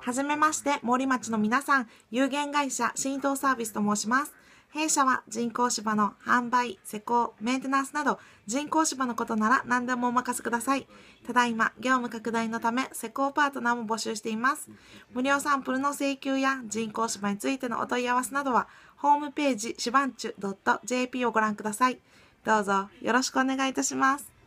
はじめまして、森町の皆さん、有限会社新動サービスと申します。弊社は人工芝の販売、施工、メンテナンスなど人工芝のことなら何でもお任せください。ただいま業務拡大のため施工パートナーも募集しています。無料サンプルの請求や人工芝についてのお問い合わせなどはホームページシバンチュ .jp をご覧ください。どうぞよろしくお願いいたします。